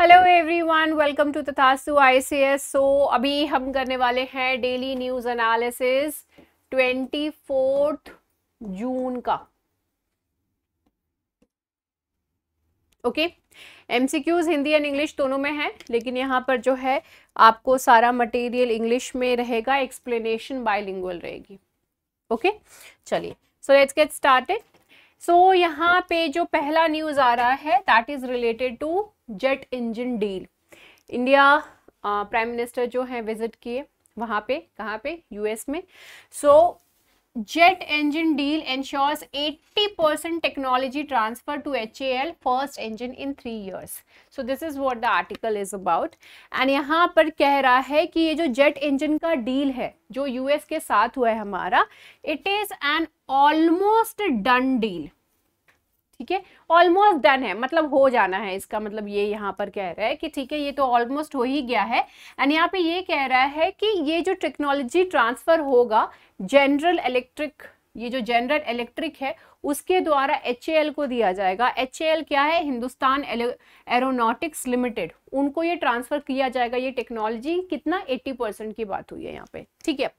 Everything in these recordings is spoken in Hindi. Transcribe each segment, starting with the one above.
Hello everyone welcome to Tathastu ICS so अभी हम करने वाले हैं daily news analysis twenty fourth June का okay MCQs Hindi and English दोनों में है लेकिन यहाँ पर जो है आपको सारा मटेरियल इंग्लिश में रहेगा एक्सप्लेनेशन बायलिंगुअल रहेगी ओके चलिए so let's get started so यहाँ पे जो पहला न्यूज़ आ रहा है that is related to jet engine deal India prime minister जो है विजिट किए वहाँ पे कहाँ पे यूएस में so jet engine deal ensures 80 percent technology transfer to H L first engine in three years so this is what the article is about and यहाँ पर कह रहा है कि ये जो जेट इंजन का डील है जो यूएस के साथ हुआ है हमारा it is an almost done deal ठीक है ऑलमोस्ट डन है मतलब हो जाना है इसका मतलब ये यहाँ पर कह रहा है कि ठीक है ये तो ऑलमोस्ट हो ही गया है एंड यहाँ पे ये कह रहा है कि ये जो टेक्नोलॉजी ट्रांसफ़र होगा जनरल इलेक्ट्रिक ये जो जनरल इलेक्ट्रिक है उसके द्वारा एच को दिया जाएगा एच क्या है हिंदुस्तान एरोनॉटिक्स लिमिटेड उनको ये ट्रांसफ़र किया जाएगा ये टेक्नोलॉजी कितना 80 परसेंट की बात हुई है यहाँ पे ठीक है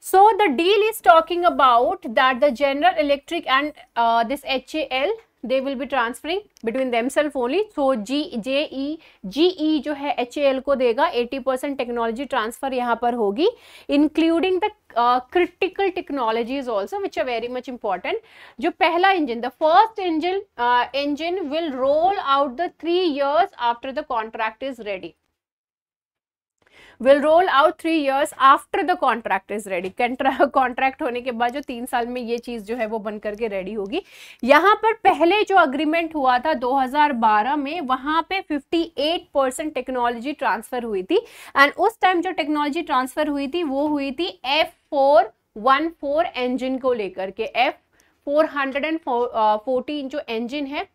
So the deal is talking about that the General Electric and uh, this HAL they will be transferring between themselves only. So G J E G E जो है HAL को देगा 80% technology transfer यहाँ पर होगी including the uh, critical technologies also which are very much important. जो पहला engine the first engine uh, engine will roll out the three years after the contract is ready. Will roll out three years after the contract is ready contract होने के बाद जो तीन साल में ये चीज़ जो है वो बन करके रेडी होगी यहाँ पर पहले जो अग्रीमेंट हुआ था 2012 में वहाँ पे 58 परसेंट टेक्नोलॉजी ट्रांसफ़र हुई थी एंड उस टाइम जो टेक्नोलॉजी ट्रांसफ़र हुई थी वो हुई थी F four one four engine को लेकर के एफ 414 जो इंजन है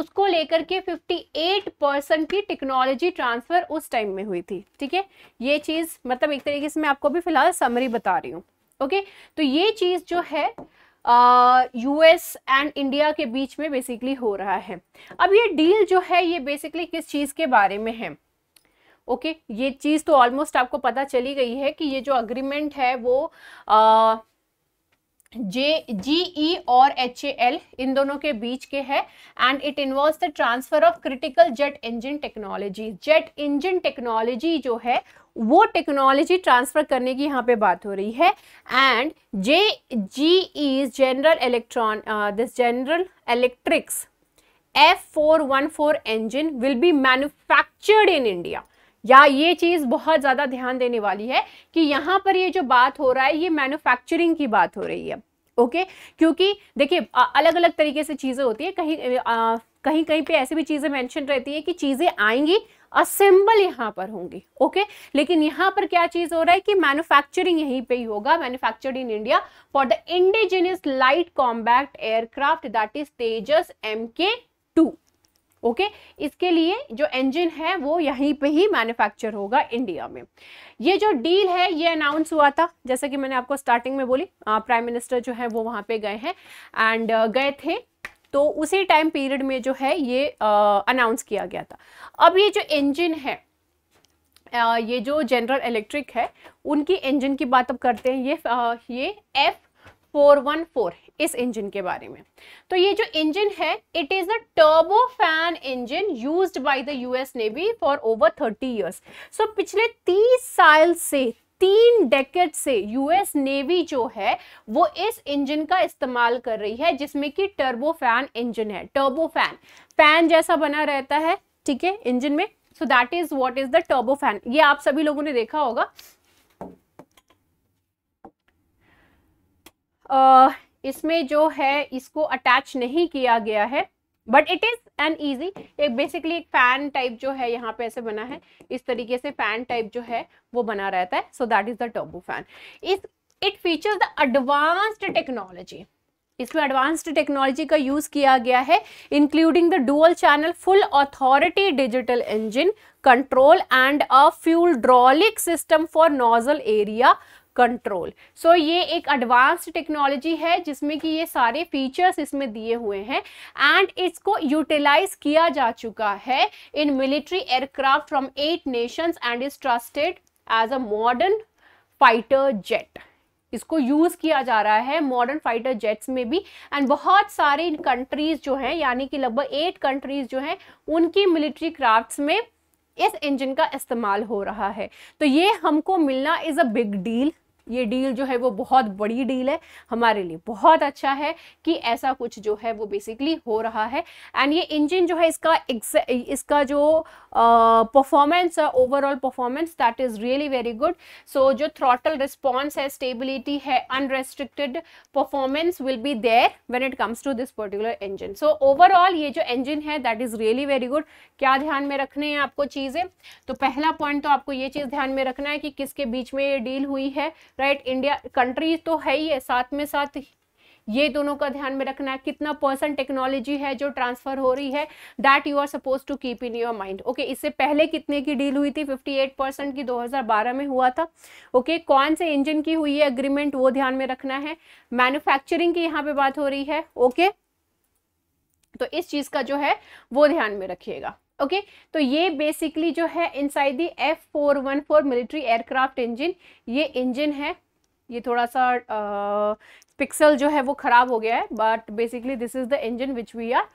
उसको लेकर के 58 परसेंट की टेक्नोलॉजी ट्रांसफर उस टाइम में हुई थी ठीक है ये चीज़ मतलब एक तरीके से मैं आपको भी फिलहाल समरी बता रही हूँ ओके तो ये चीज़ जो है यूएस एंड इंडिया के बीच में बेसिकली हो रहा है अब ये डील जो है ये बेसिकली किस चीज़ के बारे में है ओके okay? ये चीज़ तो ऑलमोस्ट आपको पता चली गई है कि ये जो अग्रीमेंट है वो जे जी ई e और एच ए एल इन दोनों के बीच के है and it involve the transfer of critical jet engine technology jet engine technology जो है वो टेक्नोलॉजी ट्रांसफर करने की यहाँ पे बात हो रही है and J G E general electron this general electrics F four one four engine will be manufactured in India या ये चीज़ बहुत ज़्यादा ध्यान देने वाली है कि यहाँ पर ये जो बात हो रहा है ये मैन्युफैक्चरिंग की बात हो रही है ओके क्योंकि देखिए अलग अलग तरीके से चीज़ें होती है कहीं आ, कहीं कहीं पे ऐसी भी चीज़ें मेंशन रहती है कि चीज़ें आएंगी असेंबल यहाँ पर होंगी ओके लेकिन यहाँ पर क्या चीज़ हो रहा है कि मैन्युफैक्चरिंग यहीं पे ही होगा manufactured in India for the indigenous light combat aircraft that is Tejas M K two okay इसके लिए जो इंजन है वो यहीं पे ही मैन्युफैक्चर होगा इंडिया में ये जो डील है ये अनाउंस हुआ था जैसे कि मैंने आपको स्टार्टिंग में बोली प्राइम मिनिस्टर जो है वो वहाँ पे गए हैं एंड गए थे तो उसी टाइम पीरियड में जो है ये अनाउंस किया गया था अब ये जो इंजन है आ, ये जो जनरल इलेक्ट्रिक है उनकी इंजन की बात अब करते हैं ये आ, ये एफ 414 इस इंजन के बारे में तो ये जो इंजन है it is a turbo fan engine used by the US navy for over 30 years so पिछले 30 साल से तीन डेकेट से यूएस नेवी जो है वो इस इंजन का इस्तेमाल कर रही है जिसमें कि टर्बो फैन इंजन है टर्बो फैन फैन जैसा बना रहता है ठीक है इंजन में so that is what is the turbo fan ये आप सभी लोगों ने देखा होगा इसमें जो है इसको अटैच नहीं किया गया है but it is an easy एक बेसिकली एक फैन टाइप जो है यहाँ पे ऐसे बना है इस तरीके से फैन टाइप जो है वो बना रहता है so that is the turbo fan is it features the advanced technology इसमें एडवांस्ड टेक्नोलॉजी का यूज किया गया है including the dual channel full authority digital engine control and a fuel hydraulic system for nozzle area control so ये एक एडवांस्ड टेक्नोलॉजी है जिसमें कि ये सारे फीचर्स इसमें दिए हुए हैं एंड इसको यूटिलाइज किया जा चुका है in military aircraft from eight nations and is trusted as a modern fighter jet इसको यूज़ किया जा रहा है मॉडर्न फाइटर जेट्स में भी एंड बहुत सारे कंट्रीज़ जो हैं यानी कि लगभग एट कंट्रीज़ जो हैं उनकी मिलिट्री क्राफ्ट्स में इस इंजन का इस्तेमाल हो रहा है तो ये हमको मिलना इज़ अ बिग डील ये डील जो है वो बहुत बड़ी डील है हमारे लिए बहुत अच्छा है कि ऐसा कुछ जो है वो बेसिकली हो रहा है एंड ये इंजन जो है इसका इसका जो परफॉर्मेंस है overall performance that is really very good so जो थ्रॉटल रिस्पॉन्स है स्टेबिलिटी है unrestricted performance will be there when it comes to this particular engine so overall ये जो इंजन है that is really very good क्या ध्यान में रखने हैं आपको चीज़ें तो पहला पॉइंट तो आपको ये चीज़ ध्यान में रखना है कि किसके बीच में ये डील हुई है राइट इंडिया कंट्रीज तो है ही है साथ में साथ ये दोनों का ध्यान में रखना है कितना पर्सन टेक्नोलॉजी है जो ट्रांसफर हो रही है that you are suppose to keep in your mind okay इससे पहले कितने की डील हुई थी 58 परसेंट की 2012 में हुआ था ओके okay, कौन से इंजन की हुई है एग्रीमेंट वो ध्यान में रखना है मैन्युफैक्चरिंग की यहाँ पे बात हो रही है ओके okay? तो इस चीज़ का जो है वो ध्यान में रखिएगा ओके तो ये बेसिकली जो है inside the F four one four military aircraft engine ये इंजन है ये थोड़ा सा पिक्सल uh, जो है वो ख़राब हो गया है but basically this is the engine which we are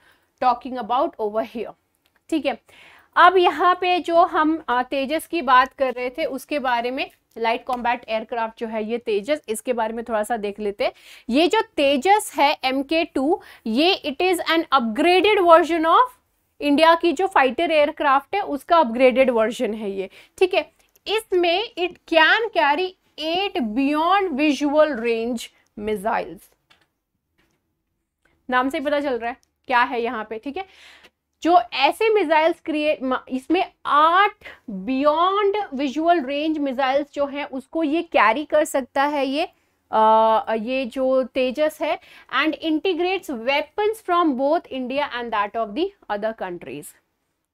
talking about over here ठीक है अब यहाँ पे जो हम तेजस की बात कर रहे थे उसके बारे में लाइट कॉम्बैट एयरक्राफ्ट जो है ये तेजस इसके बारे में थोड़ा सा देख लेते हैं ये जो तेजस है एम के टू ये it is an upgraded version of India की जो फाइटर एयरक्राफ्ट है उसका अपग्रेडेड वर्जन है ये ठीक है इसमें it can carry eight beyond visual range missiles नाम से पता चल रहा है क्या है यहाँ पे ठीक है जो ऐसे मिसाइल्स क्रिएट इसमें आठ बियॉन्ड विजुअल रेंज मिसाइल्स जो हैं उसको ये कैरी कर सकता है ये ये जो तेजस है and integrates weapons from both India and that of the other countries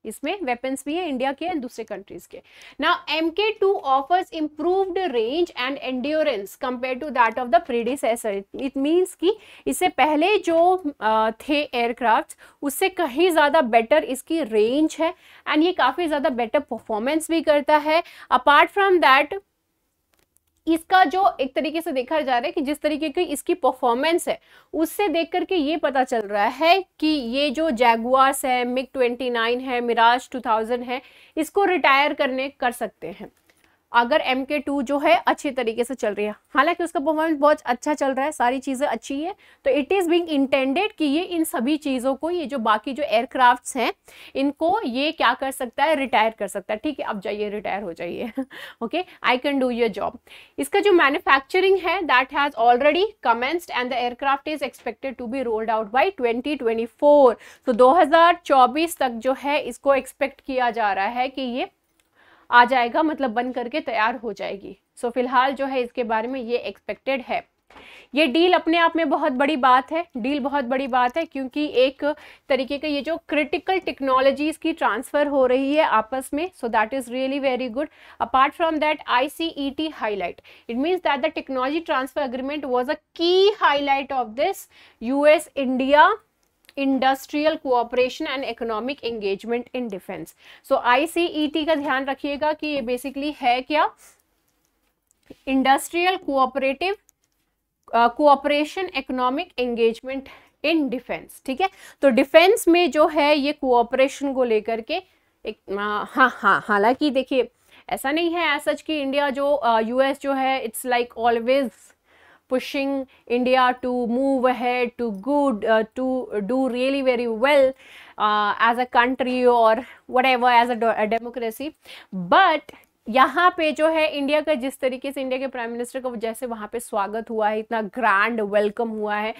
इसमें वेपन्स भी हैं इंडिया के एंड दूसरे कंट्रीज के ना M K two offers improved range and endurance compare to that of the predecessor it means कि इससे पहले जो थे एयरक्राफ्ट उससे कहीं ज़्यादा बेटर इसकी रेंज है एंड ये काफ़ी ज़्यादा बेटर परफॉर्मेंस भी करता है अपार्ट फ्रॉम दैट इसका जो एक तरीके से देखा जा रहा है कि जिस तरीके की इसकी परफॉर्मेंस है उससे देख करके ये पता चल रहा है कि ये जो जैगुआस है मिग 29 है मिराज 2000 है इसको रिटायर करने कर सकते हैं अगर एम के टू जो है अच्छे तरीके से चल रही है हालांकि उसका परफॉर्मेंस बहुत अच्छा चल रहा है सारी चीज़ें अच्छी है तो इट इज़ बिंग इंटेंडेड कि ये इन सभी चीज़ों को ये जो बाकी जो एयरक्राफ्ट हैं इनको ये क्या कर सकता है रिटायर कर सकता है ठीक है अब जाइए रिटायर हो जाइए okay I can do your job इसका जो मैन्युफैक्चरिंग है that has already commenced and the aircraft is expected to be rolled out by twenty twenty four तो दो तक जो है इसको एक्सपेक्ट किया जा रहा है कि ये आ जाएगा मतलब बन करके तैयार हो जाएगी सो so, फिलहाल जो है इसके बारे में ये एक्सपेक्टेड है ये डील अपने आप में बहुत बड़ी बात है डील बहुत बड़ी बात है क्योंकि एक तरीके का ये जो क्रिटिकल टेक्नोलॉजीज की ट्रांसफ़र हो रही है आपस में so that is really very good apart from that I C E T highlight it means that the technology transfer agreement was a key highlight of this U S India industrial cooperation and economic engagement in defence so ICET e का ध्यान रखिएगा कि ये बेसिकली है क्या industrial cooperative cooperation economic engagement in defence ठीक है तो डिफेंस में जो है ये कोऑपरेशन को लेकर के एक हाँ हाँ हालांकि देखिए ऐसा नहीं है सच कि इंडिया जो यूएस जो है it's like always pushing India to move ahead, to good, uh, to do really very well uh, as a country or whatever as a, a democracy. But यहाँ पे जो है इंडिया का जिस तरीके से इंडिया के प्राइम मिनिस्टर का जैसे वहाँ पे स्वागत हुआ है इतना ग्रैंड वेलकम हुआ है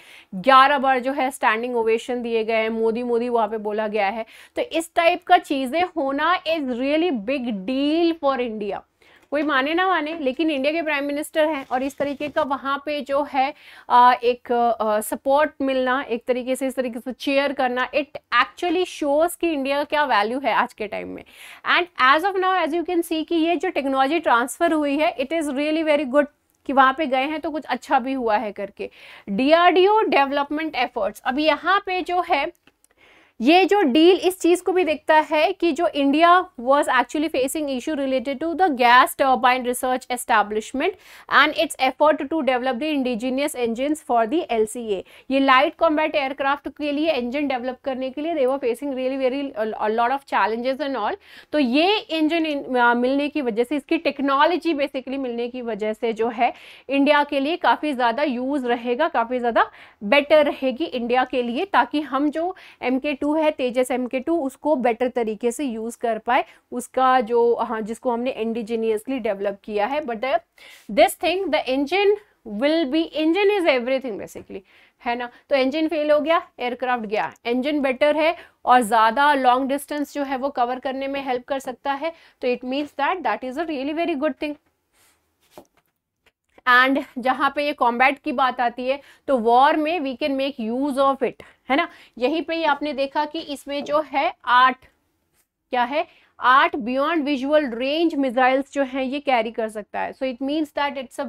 ग्यारह बार जो है स्टैंडिंग ओवेशन दिए गए हैं मोदी मोदी वहाँ पे बोला गया है तो इस टाइप का चीज़ें होना is really big deal for India कोई माने ना माने लेकिन इंडिया के प्राइम मिनिस्टर हैं और इस तरीके का वहाँ पे जो है एक सपोर्ट मिलना एक तरीके से इस तरीके से चेयर करना इट एक्चुअली शोज़ कि इंडिया क्या वैल्यू है आज के टाइम में and as of now as you can see कि ये जो टेक्नोलॉजी ट्रांसफ़र हुई है it is really very good कि वहाँ पे गए हैं तो कुछ अच्छा भी हुआ है करके डी डेवलपमेंट एफर्ट्स अब यहाँ पे जो है ये जो डील इस चीज़ को भी देखता है कि जो India was actually facing issue related to the gas turbine research establishment and its effort to develop the indigenous engine for the L ये लाइट कॉम्बैट एयरक्राफ्ट के लिए इंजन डेवलप करने के लिए they facing really very lot of challenges and all तो ये इंजन मिलने की वजह से इसकी टेक्नोलॉजी बेसिकली मिलने की वजह से जो है इंडिया के लिए काफ़ी ज़्यादा यूज़ रहेगा काफ़ी ज़्यादा बेटर रहेगी इंडिया के लिए ताकि हम जो एम के टू टू है तेजस एम के टू उसको बेटर तरीके से यूज़ कर पाए उसका जो हाँ जिसको हमने इंडिजीनियसली डेवलप किया है but this thing the engine will be engine is everything basically है ना तो इंजन फेल हो गया एयरक्राफ्ट गया इंजन बेटर है और ज़्यादा लॉन्ग डिस्टेंस जो है वो कवर करने में हेल्प कर सकता है तो it means that that is a really very good thing and जहाँ पे ये कॉम्बैट की बात आती है तो वॉर में we can make use of it है ना यहीं पे ये आपने देखा कि इसमें जो है आठ क्या है आठ बियॉन्ड विजुअल रेंज मिसाइल्स जो हैं ये कैरी कर सकता है so it means that it's a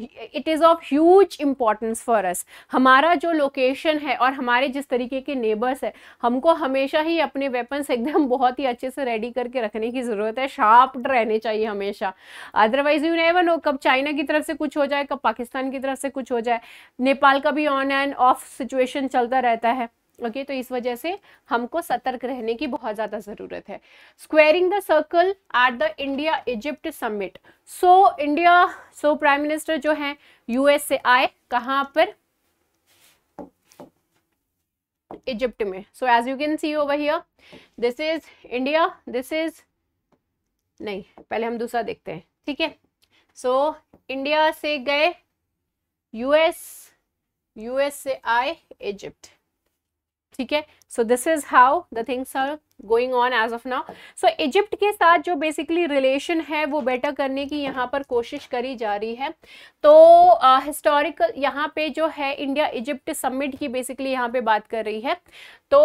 it is of huge importance for us हमारा जो लोकेशन है और हमारे जिस तरीके के नेबर्स है हमको हमेशा ही अपने वेपन्स एकदम बहुत ही अच्छे से रेडी करके रखने की ज़रूरत है शार्प रहने चाहिए हमेशा अदरवाइज यू नेवर नो कब चाइना की तरफ से कुछ हो जाए कब पाकिस्तान की तरफ से कुछ हो जाए नेपाल का भी ऑन एंड ऑफ सिचुएशन चलता रहता है ओके तो इस वजह से हमको सतर्क रहने की बहुत ज़्यादा ज़रूरत है squaring the circle at the India Egypt summit so India so prime minister जो है यूएस से आए कहां पर इजिप्ट में so as you can see over here this is India this is नहीं पहले हम दूसरा देखते हैं ठीक है सो इंडिया से गए यूएस यूएस से आए इजिप्ट ठीक है so this is how the things are going on as of now so Egypt के साथ जो बेसिकली रिलेशन है वो बेटर करने की यहाँ पर कोशिश करी जा रही है तो हिस्टोरिकल uh, यहाँ पे जो है इंडिया इजिप्ट समिट की बेसिकली यहाँ पे बात कर रही है तो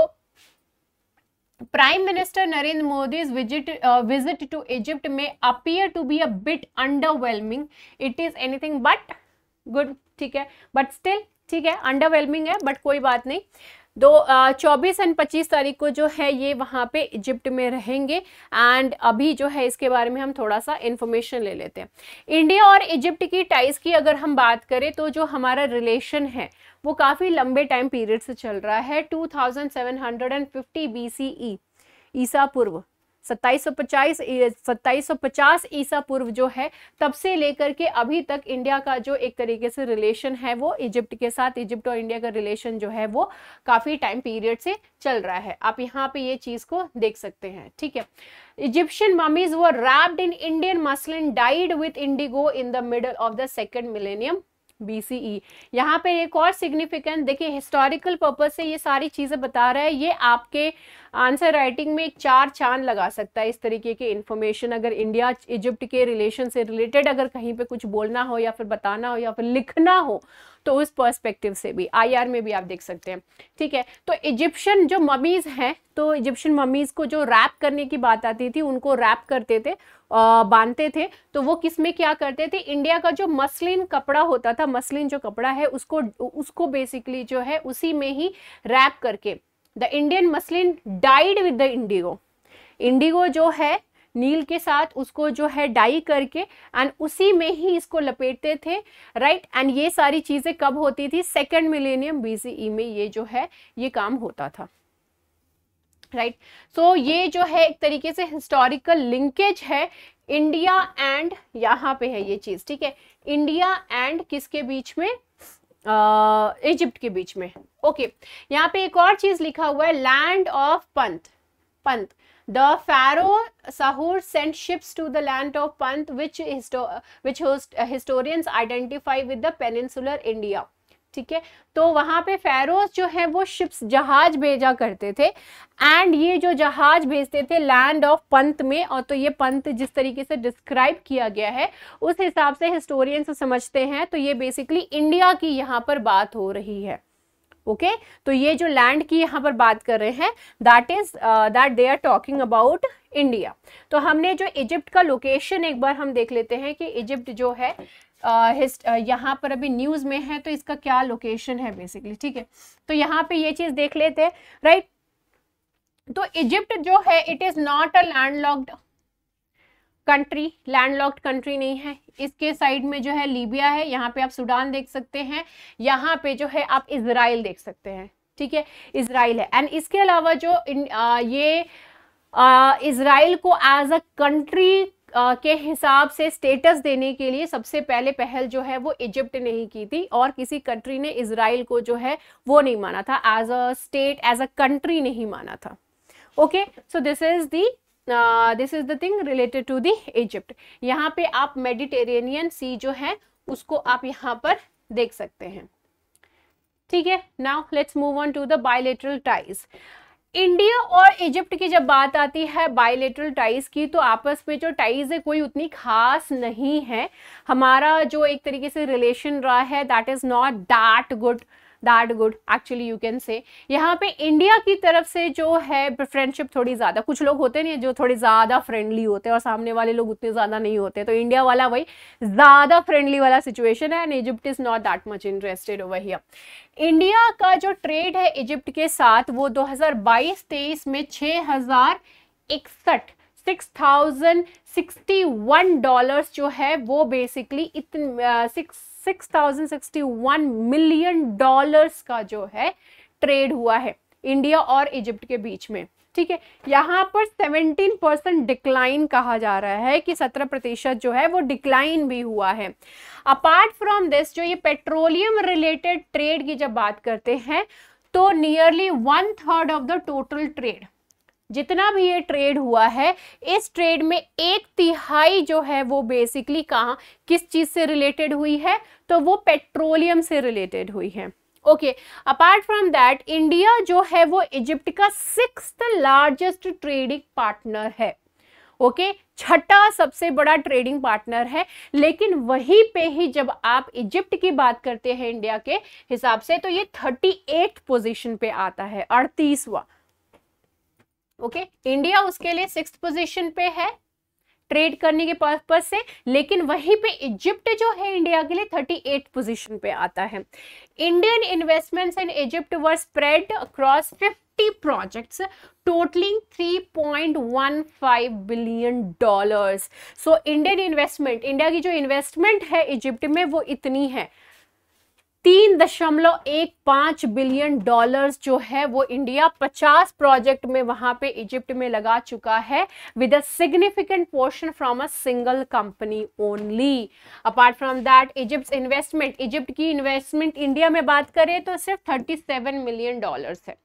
prime minister Narendra Modi visit visit to Egypt में appear to be a bit underwhelming it is anything but good ठीक है बट स्टिल ठीक है अंडरवेलमिंग है बट कोई बात नहीं दो चौबीस एंड पच्चीस तारीख को जो है ये वहाँ पे इजिप्ट में रहेंगे एंड अभी जो है इसके बारे में हम थोड़ा सा इन्फॉर्मेशन ले लेते हैं इंडिया और इजिप्ट की टाइज की अगर हम बात करें तो जो हमारा रिलेशन है वो काफ़ी लंबे टाइम पीरियड से चल रहा है two thousand seven hundred and fifty B C ईसा पूर्व सत्ताईस सौ ईसा पूर्व जो है तब से लेकर के अभी तक इंडिया का जो एक तरीके से रिलेशन है वो इजिप्ट के साथ इजिप्ट और इंडिया का रिलेशन जो है वो काफ़ी टाइम पीरियड से चल रहा है आप यहाँ पे ये चीज़ को देख सकते हैं ठीक है इजिप्शियन mummies वो wrapped in Indian muslin dyed with indigo in the middle of the second millennium BCE यहाँ पे एक और सिग्निफिकेंट देखिए हिस्टोरिकल पर्पज से ये सारी चीज़ें बता रहा है ये आपके आंसर राइटिंग में एक चार चांद लगा सकता है इस तरीके की इन्फॉर्मेशन अगर इंडिया इजिप्ट के रिलेशन से रिलेटेड अगर कहीं पे कुछ बोलना हो या फिर बताना हो या फिर लिखना हो तो उस पर्सपेक्टिव से भी आईआर में भी आप देख सकते हैं ठीक है तो इजिप्शियन जो ममीज़ हैं तो इजिप्शियन ममीज़ को जो रैप करने की बात आती थी उनको रैप करते थे बांधते थे तो वो किस में क्या करते थे इंडिया का जो मसलिन कपड़ा होता था मसलिन जो कपड़ा है उसको उसको बेसिकली जो है उसी में ही रैप करके the Indian muslin dyed with the indigo indigo जो है नील के साथ उसको जो है डाई करके एंड उसी में ही इसको लपेटते थे राइट एंड ये सारी चीज़ें कब होती थी सेकेंड मिलेनियम बीसीई में ये जो है ये काम होता था राइट right. सो so, ये जो है एक तरीके से हिस्टोरिकल लिंकेज है इंडिया एंड यहां पे है ये चीज़ ठीक है इंडिया एंड किसके बीच में इजिप्ट के बीच में ओके okay. यहाँ पे एक और चीज़ लिखा हुआ है लैंड ऑफ पंथ पंथ The pharaoh Sahur sent ships to the land of Panth, which, histo which host, uh, historians identify with the peninsular India. ठीक है तो वहाँ पे फेरोज जो है वो शिप्स जहाज भेजा करते थे एंड ये जो जहाज भेजते थे लैंड ऑफ पंत में और तो ये पंत जिस तरीके से डिस्क्राइब किया गया है उस हिसाब से हिस्टोरियंस समझते हैं तो ये बेसिकली इंडिया की यहाँ पर बात हो रही है ओके तो ये जो लैंड की यहाँ पर बात कर रहे हैं that is that they are talking about India तो हमने जो इजिप्ट का लोकेशन एक बार हम देख लेते हैं कि इजिप्ट जो है uh, uh, यहाँ पर अभी न्यूज़ में है तो इसका क्या लोकेशन है बेसिकली ठीक है तो यहाँ पे ये चीज़ देख लेते हैं राइट तो इजिप्ट जो है it is not a land locked country landlocked country नहीं है इसके साइड में जो है लीबिया है यहाँ पे आप सूडान देख सकते हैं यहाँ पे जो है आप इसराइल देख सकते हैं ठीक है इसराइल है एंड इसके अलावा जो इन, आ, ये इसराइल को एज अ कंट्री के हिसाब से स्टेटस देने के लिए सबसे पहले पहल जो है वो इजिप्ट ने ही की थी और किसी कंट्री ने इसराइल को जो है वो नहीं माना था as a state as a country नहीं माना था okay so this is the this is the thing related to the Egypt यहाँ पे आप मेडिटेरेनियन सी जो है उसको आप यहाँ पर देख सकते हैं ठीक है now let's move on to the bilateral ties India और इजिप्ट की जब बात आती है बायोलेटरल टाइज की तो आपस में जो टाइज है कोई उतनी खास नहीं है हमारा जो एक तरीके से रिलेशन रहा है that is not that good that good actually you can say यहाँ पे इंडिया की तरफ से जो है फ्रेंडशिप थोड़ी ज़्यादा कुछ लोग होते नहीं जो थोड़े ज़्यादा फ्रेंडली होते हैं और सामने वाले लोग उतने ज़्यादा नहीं होते तो इंडिया वाला वही ज़्यादा फ्रेंडली वाला सिचुएशन है and Egypt is not that much interested over here India का जो ट्रेड है इजिप्ट के साथ वो 2022 तेईस में छः हज़ार इकसठ six thousand sixty one dollars जो है वो बेसिकली इतने सिक्स 6061 मिलियन डॉलर्स का जो है ट्रेड हुआ है इंडिया और इजिप्ट के बीच में ठीक है यहाँ पर 17 परसेंट डिक्लाइन कहा जा रहा है कि 17 प्रतिशत जो है वो डिक्लाइन भी हुआ है अपार्ट फ्रॉम दिस जो ये पेट्रोलियम रिलेटेड ट्रेड की जब बात करते हैं तो nearly one third of the total trade जितना भी ये ट्रेड हुआ है इस ट्रेड में एक तिहाई जो है वो बेसिकली कहाँ किस चीज़ से रिलेटेड हुई है तो वो पेट्रोलियम से रिलेटेड हुई है okay apart from that India जो है वो इजिप्ट का सिक्स लार्जेस्ट ट्रेडिंग पार्टनर है ओके okay? छठा सबसे बड़ा ट्रेडिंग पार्टनर है लेकिन वहीं पे ही जब आप इजिप्ट की बात करते हैं इंडिया के हिसाब से तो ये थर्टी एट पोजिशन पे आता है अड़तीसवा ओके इंडिया उसके लिए सिक्स पोजीशन पे है ट्रेड करने के पर्पज से लेकिन वहीं पे इजिप्ट जो है इंडिया के लिए 38 पोजीशन पे आता है Indian investments in Egypt were spread across 50 projects totalling 3.15 billion dollars so Indian investment India की जो इन्वेस्टमेंट है इजिप्ट में वो इतनी है तीन दशमलव एक पांच बिलियन डॉलर्स जो है वो इंडिया पचास प्रोजेक्ट में वहां पे इजिप्ट में लगा चुका है with a significant portion from a single company only apart from that Egypt investment Egypt की इन्वेस्टमेंट इंडिया में बात करें तो सिर्फ थर्टी सेवन मिलियन डॉलर्स है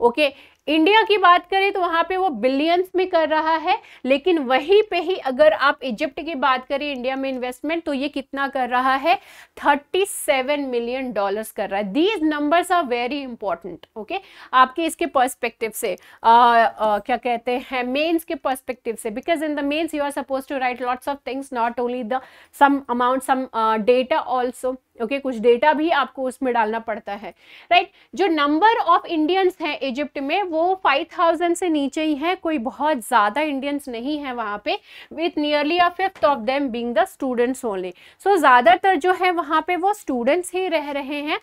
ओके okay, इंडिया की बात करें तो वहां पे वो बिलियंस में कर रहा है लेकिन वहीं पे ही अगर आप इजिप्ट की बात करें इंडिया में इन्वेस्टमेंट तो ये कितना कर रहा है 37 मिलियन डॉलर्स कर रहा है these numbers are very important okay आपके इसके पर्सपेक्टिव से आ, आ, क्या कहते हैं मेन्स के पर्सपेक्टिव से because in the mains you are suppose to write lots of things not only the some amount some data also okay okay, कुछ डेटा भी आपको उसमें डालना पड़ता है राइट right? जो नंबर ऑफ इंडियंस हैं इजिप्ट में वो 5000 से नीचे ही है कोई बहुत ज़्यादा इंडियंस नहीं है वहाँ पे with nearly a fifth of them being the students only so ज़्यादातर जो है वहाँ पे वो स्टूडेंट्स ही रह रहे हैं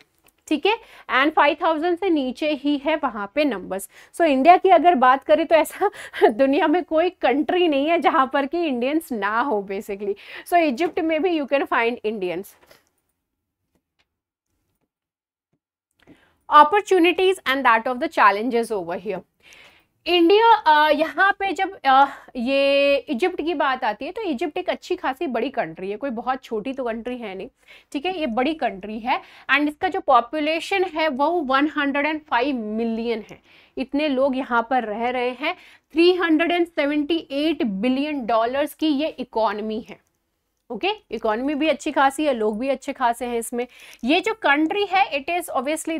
ठीक है एंड 5000 से नीचे ही है वहाँ पे नंबर्स सो so, इंडिया की अगर बात करें तो ऐसा दुनिया में कोई कंट्री नहीं है जहाँ पर कि इंडियंस ना हो बेसिकली सो इजिप्ट में भी you can find Indians opportunities and that of the challenges over here India uh, यहाँ पे जब आ, uh, ये इजिप्ट की बात आती है तो इजिप्ट एक अच्छी खासी बड़ी कंट्री है कोई बहुत छोटी तो कंट्री है नहीं ठीक है ये बड़ी कंट्री है एंड इसका जो पॉपुलेशन है वो 105 मिलियन है इतने लोग यहाँ पर रह रहे हैं 378 बिलियन डॉलर्स की ये इकॉनमी है ओके okay? इकोनॉमी भी अच्छी खासी है लोग भी अच्छे खासे हैं इसमें ये जो कंट्री है इट इज़ ऑब्वियसली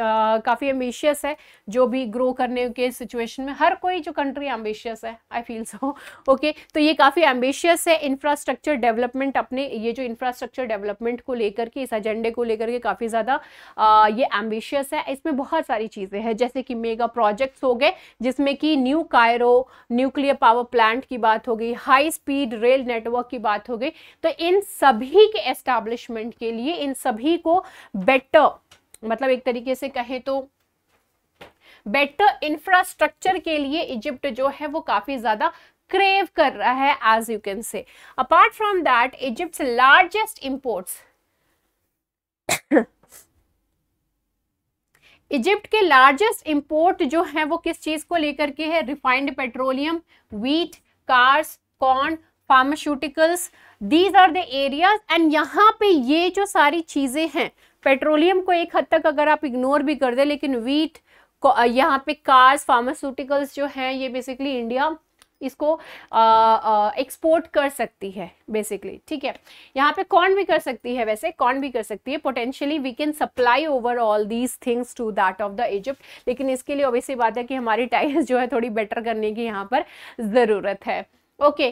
काफ़ी एम्बिशियस है जो भी ग्रो करने के सिचुएशन में हर कोई जो कंट्री एम्बिशियस है आई फील सो ओके तो ये काफ़ी एम्बिशियस है इंफ्रास्ट्रक्चर डेवलपमेंट अपने ये जो इंफ्रास्ट्रक्चर डेवलपमेंट को लेकर के इस एजेंडे को लेकर के काफ़ी ज़्यादा uh, ये एम्बिशियस है इसमें बहुत सारी चीज़ें हैं जैसे कि मेगा प्रोजेक्ट्स हो गए जिसमें कि New Cairo nuclear power plant की बात हो गई हाई स्पीड रेल नेटवर्क की बात हो गई तो इन सभी के एस्टेब्लिशमेंट के लिए इन सभी को बेटर मतलब एक तरीके से कहें तो बेटर इंफ्रास्ट्रक्चर के लिए इजिप्ट जो है वो काफ़ी ज़्यादा क्रेव कर रहा है as you can say apart from that Egypt largest import Egypt के लार्जेस्ट इंपोर्ट जो है वो किस चीज़ को लेकर के है refined petroleum wheat cars corn pharmaceuticals these are the areas and यहाँ पे ये जो सारी चीज़ें हैं पेट्रोलियम को एक हद तक अगर आप इग्नोर भी कर दे लेकिन वीट यहाँ पे कार्स फार्मास्यूटिकल्स जो हैं ये बेसिकली इंडिया इसको एक्सपोर्ट कर सकती है बेसिकली ठीक है यहाँ पे कौन भी कर सकती है वैसे कौन भी कर सकती है potentially we can supply over all these things to that of the Egypt लेकिन इसके लिए ओबियसली बात है कि हमारी टाइल्स जो है थोड़ी बेटर करने की यहाँ पर ज़रूरत है ओके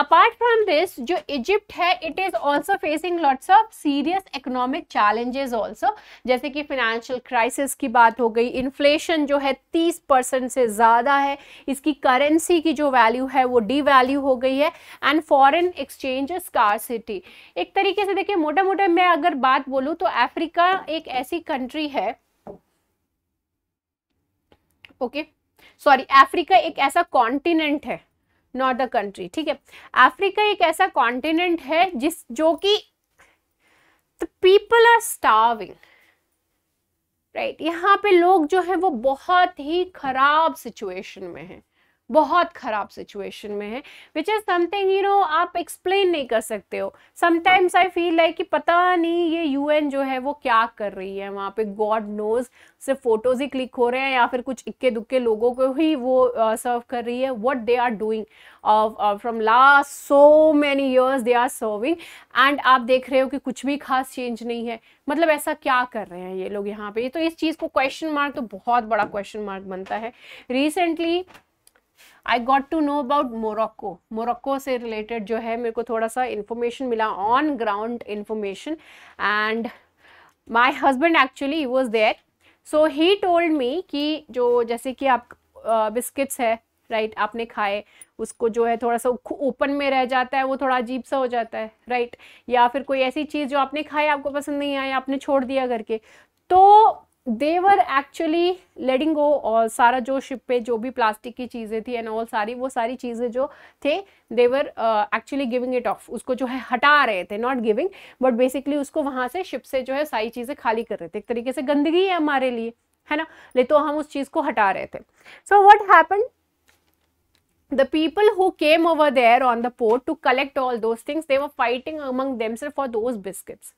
अपार्ट फ्रॉम दिस जो इजिप्ट है it is also facing lots of serious economic challenges also जैसे कि फिनेंशियल क्राइसिस की बात हो गई इन्फ्लेशन जो है तीस परसेंट से ज़्यादा है इसकी करेंसी की जो वैल्यू है वो डी वैल्यू हो गई है and foreign exchange scarcity एक तरीके से देखिए मोटा मोटा मैं अगर बात बोलूँ तो अफ्रीका एक ऐसी कंट्री है ओके सॉरी अफ्रीका एक ऐसा कॉन्टिनेंट है नॉट अ कंट्री ठीक है अफ्रीका एक ऐसा कॉन्टिनेंट है जिस जो कि the people are starving right यहाँ पे लोग जो है वो बहुत ही खराब सिचुएशन में हैं बहुत ख़राब सिचुएशन में है which is something you know आप एक्सप्लेन नहीं कर सकते हो समटाइम्स आई फील लाइक कि पता नहीं ये यूएन जो है वो क्या कर रही है वहाँ पे गॉड नोज सिर्फ फोटोज़ ही क्लिक हो रहे हैं या फिर कुछ इक्के दुक्के लोगों को ही वो सर्व uh, कर रही है what they are doing from last so many years they are serving and आप देख रहे हो कि कुछ भी खास चेंज नहीं है मतलब ऐसा क्या कर रहे हैं ये लोग यहाँ पे तो इस चीज़ को क्वेश्चन मार्क तो बहुत बड़ा क्वेश्चन मार्क बनता है recently I got to know about Morocco Morocco से रिलेटेड जो है मेरे को थोड़ा सा इन्फॉर्मेशन मिला on ground information and my husband actually was there so he told me कि जो जैसे कि आप बिस्किट्स है राइट right, आपने खाए उसको जो है थोड़ा सा ओपन में रह जाता है वो थोड़ा अजीब सा हो जाता है राइट right? या फिर कोई ऐसी चीज़ जो आपने खाई आपको पसंद नहीं आया आपने छोड़ दिया करके तो देवर एक्चुअली लेडिंग गो और सारा जो शिप पे जो भी प्लास्टिक की चीज़ें थी एंड ऑल सारी वो सारी चीज़ें जो थे they were actually giving it off उसको जो है हटा रहे थे नॉट गिविंग बट बेसिकली उसको वहाँ से शिप से जो है सारी चीज़ें खाली कर रहे थे एक तरीके से गंदगी है हमारे लिए है ना ले तो हम उस चीज़ को हटा रहे थे so what happen the people who came over there on the port to collect all those things they were fighting among themselves for those biscuits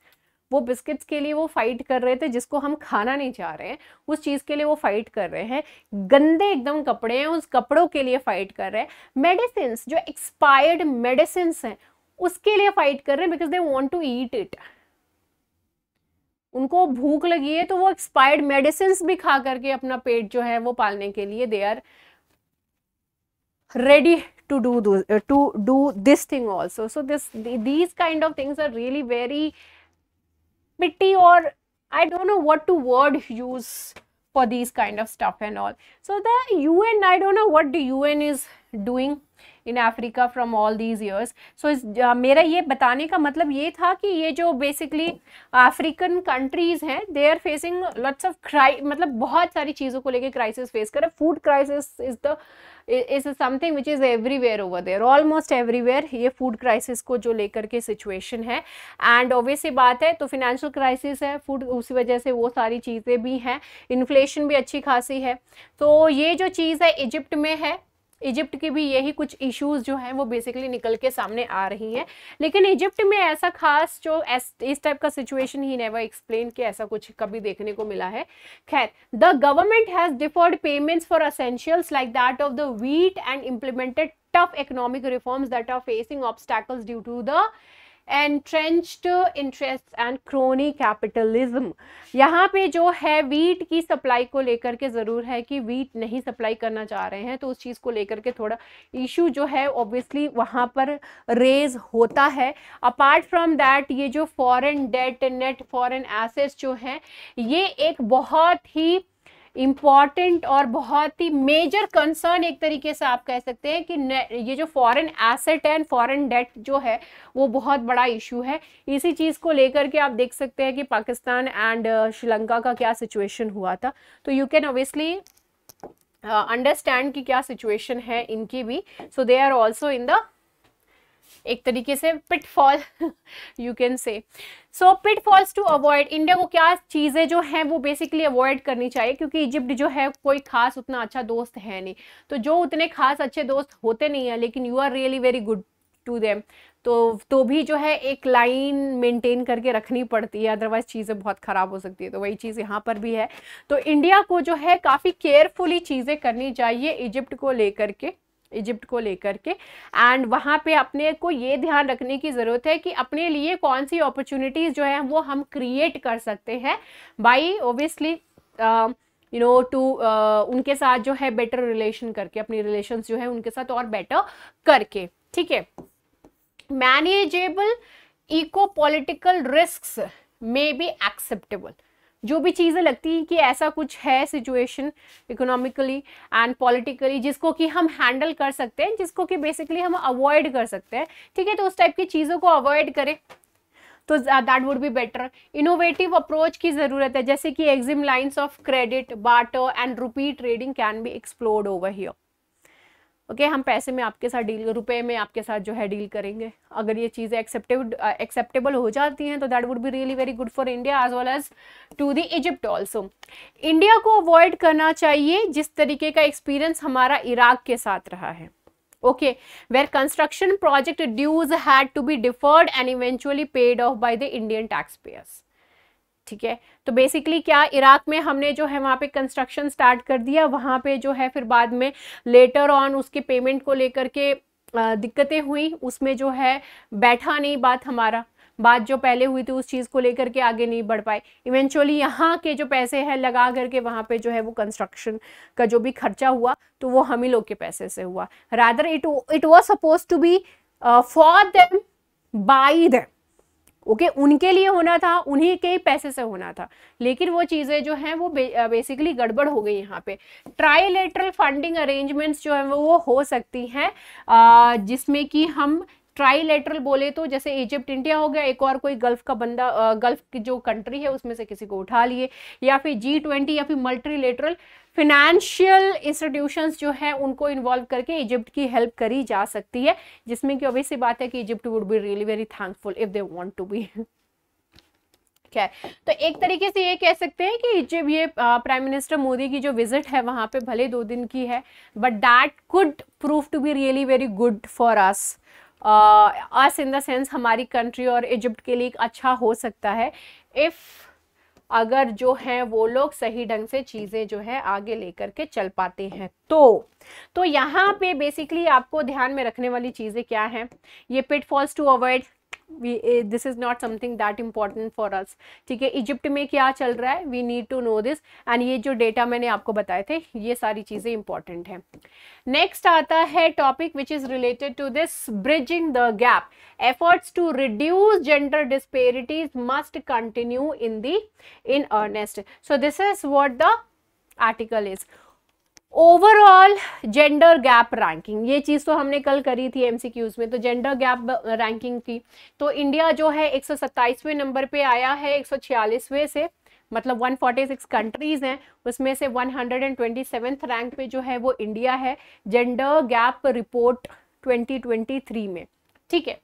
वो बिस्किट्स के लिए वो फाइट कर रहे थे जिसको हम खाना नहीं चाह रहे हैं उस चीज़ के लिए वो फाइट कर रहे हैं गंदे एकदम कपड़े हैं उस कपड़ों के लिए फाइट कर रहे हैं मेडिसिन जो एक्सपायर्ड मेडिसिन हैं उसके लिए फाइट कर रहे हैं because they want to eat it उनको भूख लगी है तो वो एक्सपायर्ड मेडिसिन भी खा करके अपना पेट जो है वो पालने के लिए they are ready to do to do this thing also so this these kind of things are really very pity or I don't know what to word use for these kind of stuff and all. So the UN, I don't know what the UN is doing in Africa from all these years so मेरा ये बताने का मतलब ये था कि ये जो बेसिकली अफ्रीकन कंट्रीज़ हैं they are facing lots of cry मतलब बहुत सारी चीज़ों को लेके क्राइसिस फेस करें food crisis is the is something which is everywhere over there almost everywhere ये फूड क्राइसिस को जो लेकर के सिचुएशन है एंड ऑब्वियस बात है तो फिनेंशियल क्राइसिस है फूड उसी वजह से वो सारी चीज़ें भी हैं इन्फ्लेशन भी अच्छी खासी है तो ये जो चीज़ है इजिप्ट में है इजिप्ट की भी यही कुछ इश्यूज जो हैं वो बेसिकली निकल के सामने आ रही हैं लेकिन इजिप्ट में ऐसा खास जो इस टाइप का सिचुएशन ही नेवर एक्सप्लेन कि ऐसा कुछ कभी देखने को मिला है खैर the government has deferred payments for essentials like that of the wheat and implemented tough economic reforms that are facing obstacles due to the entrenched interest and crony capitalism यहाँ पे जो है वीट की सप्लाई को लेकर के ज़रूर है कि वीट नहीं सप्लाई करना चाह रहे हैं तो उस चीज़ को लेकर के थोड़ा इशू जो है ऑब्वियसली वहाँ पर रेज होता है अपार्ट फ्रॉम दैट ये जो foreign debt net foreign assets जो हैं ये एक बहुत ही इम्पॉर्टेंट और बहुत ही मेजर कंसर्न एक तरीके से आप कह सकते हैं कि ये जो foreign asset and foreign debt जो है वो बहुत बड़ा इशू है इसी चीज़ को लेकर के आप देख सकते हैं कि पाकिस्तान एंड uh, श्रीलंका का क्या सिचुएशन हुआ था तो यू कैन ऑब्वियसली अंडरस्टैंड कि क्या सिचुएशन है इनकी भी so they are also in the एक तरीके से pitfall you can say so pitfalls to avoid India को क्या चीज़ें जो हैं वो बेसिकली अवॉइड करनी चाहिए क्योंकि इजिप्ट जो है कोई खास उतना अच्छा दोस्त है नहीं तो जो उतने खास अच्छे दोस्त होते नहीं हैं लेकिन you are really very good to them तो तो भी जो है एक लाइन मेंटेन करके रखनी पड़ती है अदरवाइज चीज़ें बहुत ख़राब हो सकती है तो वही चीज़ यहाँ पर भी है तो इंडिया को जो है काफ़ी केयरफुली चीज़ें करनी चाहिए इजिप्ट को लेकर के इजिप्ट को लेकर के एंड वहाँ पे अपने को ये ध्यान रखने की ज़रूरत है कि अपने लिए कौन सी अपॉर्चुनिटीज़ जो है वो हम क्रिएट कर सकते हैं by obviously you know to उनके साथ जो है बेटर रिलेशन करके अपनी रिलेशन जो है उनके साथ और बेटर करके ठीक है manageable eco political risk may be acceptable जो भी चीज़ें लगती हैं कि ऐसा कुछ है सिचुएशन इकोनॉमिकली एंड पॉलिटिकली जिसको कि हम हैंडल कर सकते हैं जिसको कि बेसिकली हम अवॉइड कर सकते हैं ठीक है तो उस टाइप की चीज़ों को अवॉइड करें तो that would be better innovative approach की ज़रूरत है जैसे कि EXIM lines of credit barter and rupee trading can be explored over here okay okay, हम पैसे में आपके साथ डील रुपए में आपके साथ जो है डील करेंगे अगर ये चीज़ें एक्सेप्टेड एक्सेप्टेबल हो जाती हैं तो that would be really very good for India as well as to the Egypt also India को अवॉइड करना चाहिए जिस तरीके का एक्सपीरियंस हमारा इराक के साथ रहा है where construction project dues had to be deferred and eventually paid off by the Indian tax payers ठीक है तो बेसिकली क्या इराक में हमने जो है वहाँ पे कंस्ट्रक्शन स्टार्ट कर दिया वहाँ पे जो है फिर बाद में लेटर ऑन उसके पेमेंट को लेकर के दिक्कतें हुई उसमें जो है बैठा नहीं बात हमारा बात जो पहले हुई थी उस चीज़ को लेकर के आगे नहीं बढ़ पाए इवेंचुअली यहाँ के जो पैसे हैं लगा करके वहाँ पे जो है वो कंस्ट्रक्शन का जो भी खर्चा हुआ तो वो हम ही लोग के पैसे से हुआ rather it it was suppose to be for them by them okay okay, उनके लिए होना था उन्हीं के पैसे से होना था लेकिन वो चीज़ें जो हैं वो बे, बेसिकली गड़बड़ हो गई यहाँ पे ट्राइलेटरल फंडिंग अरेंजमेंट्स जो हैं वो हो सकती हैं जिसमें कि हम ट्राइलेटरल बोले तो जैसे इजिप्ट इंडिया हो गया एक और कोई गल्फ का बंदा गल्फ की जो कंट्री है उसमें से किसी को उठा लिए या फिर जी ट्वेंटी या फिर मल्टीलेटरल फिनेंशियल इंस्टीट्यूशंस जो है उनको इन्वॉल्व करके इजिप्ट की हेल्प करी जा सकती है जिसमें कि ऑब्वियस बात है कि Egypt would be really very thankful if they want to be क्या है तो एक तरीके से ये कह सकते हैं कि जब ये प्राइम मिनिस्टर मोदी की जो विजिट है वहाँ पे भले दो दिन की है but that could prove to be really very good for us us in the sense हमारी कंट्री और इजिप्ट के लिए एक अच्छा हो सकता है इफ़ अगर जो है वो लोग सही ढंग से चीज़ें जो है आगे लेकर के चल पाते हैं तो तो यहाँ पे बेसिकली आपको ध्यान में रखने वाली चीज़ें क्या हैं ये pitfalls to avoid we this is not something that important for us ठीक है इजिप्ट में क्या चल रहा है we need to know this and ये जो डेटा मैंने आपको बताए थे ये सारी चीज़ें इंपॉर्टेंट हैं नेक्स्ट आता है topic which is related to this bridging the gap efforts to reduce gender disparities must continue in the in earnest so this is what the article is overall gender gap ranking ये चीज़ तो हमने कल करी थी एमसीक्यूज में तो जेंडर गैप रैंकिंग थी तो इंडिया जो है एक नंबर पे आया है एक से मतलब 146 कंट्रीज़ हैं उसमें से 127th रैंक पे जो है वो इंडिया है जेंडर गैप रिपोर्ट 2023 में ठीक है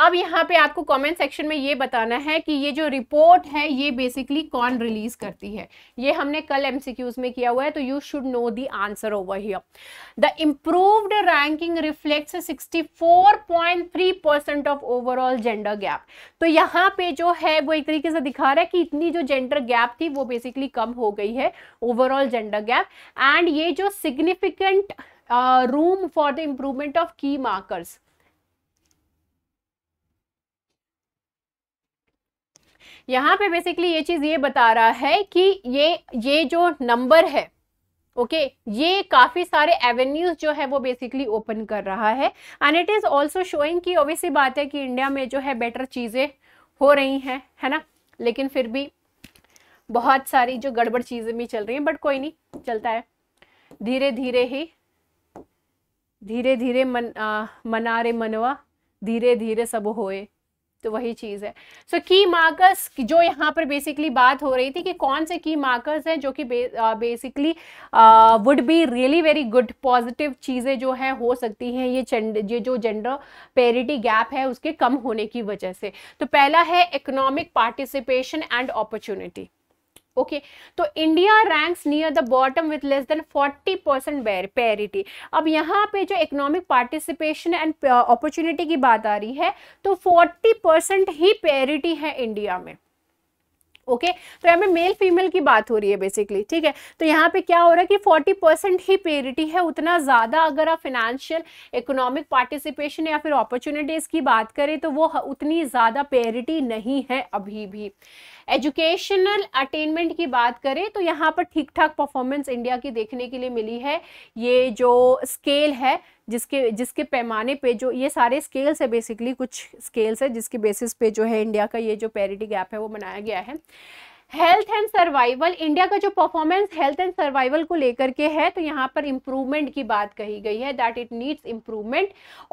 अब यहाँ पे आपको कमेंट सेक्शन में ये बताना है कि ये जो रिपोर्ट है ये बेसिकली कौन रिलीज करती है ये हमने कल एमसीक्यूज में किया हुआ है तो you should know the answer over here the improved ranking reflects 64.3 percent of overall gender gap तो यहाँ पे जो है वो एक तरीके से दिखा रहा है कि इतनी जो जेंडर गैप थी वो बेसिकली कम हो गई है ओवरऑल जेंडर गैप एंड ये जो significant room for the improvement of key markers यहाँ पे बेसिकली ये चीज़ ये बता रहा है कि ये ये जो नंबर है ओके okay, ये काफ़ी सारे एवेन्यूज जो है वो बेसिकली ओपन कर रहा है and it is also showing कि ऑब्वियस बात है कि इंडिया में जो है बेटर चीज़ें हो रही हैं है ना लेकिन फिर भी बहुत सारी जो गड़बड़ चीज़ें भी चल रही हैं बट कोई नहीं चलता है धीरे धीरे ही धीरे धीरे मन आ, मना रे मनवा धीरे धीरे सब होए तो वही चीज़ है सो so, की मार्कर्स जो यहाँ पर बेसिकली बात हो रही थी कि कौन से की मार्कर्स हैं जो कि basically would be really very good positive चीज़ें जो है हो सकती हैं ये ये जो जेंडर पेरिटी गैप है उसके कम होने की वजह से तो पहला है economic participation and opportunity okay तो India ranks near the bottom with less than 40 percent parity अब यहाँ पे जो इकोनॉमिक पार्टिसिपेशन एंड अपॉर्चुनिटी की बात आ रही है तो 40 परसेंट ही पैरिटी है इंडिया में ओके okay? तो यहाँ पे मेल फीमेल की बात हो रही है बेसिकली ठीक है तो यहाँ पे क्या हो रहा है कि फोर्टी परसेंट ही पेरिटी है उतना ज़्यादा अगर आप फिनेंशियल इकोनॉमिक पार्टिसिपेशन या फिर अपॉर्चुनिटीज़ की बात करें तो वो उतनी ज़्यादा पेरिटी नहीं है अभी भी एजुकेशनल अटेनमेंट की बात करें तो यहाँ पर ठीक ठाक परफॉर्मेंस इंडिया की देखने के लिए मिली है ये जो स्केल है जिसके जिसके पैमाने पे जो ये सारे स्केल्स है बेसिकली कुछ स्केल्स है जिसके बेसिस पे जो है इंडिया का ये जो पैरिटी गैप है वो बनाया गया है हेल्थ एंड सर्वाइवल इंडिया का जो परफॉर्मेंस हेल्थ एंड सर्वाइवल को लेकर के है तो यहाँ पर इम्प्रूवमेंट की बात कही गई है that it needs improvement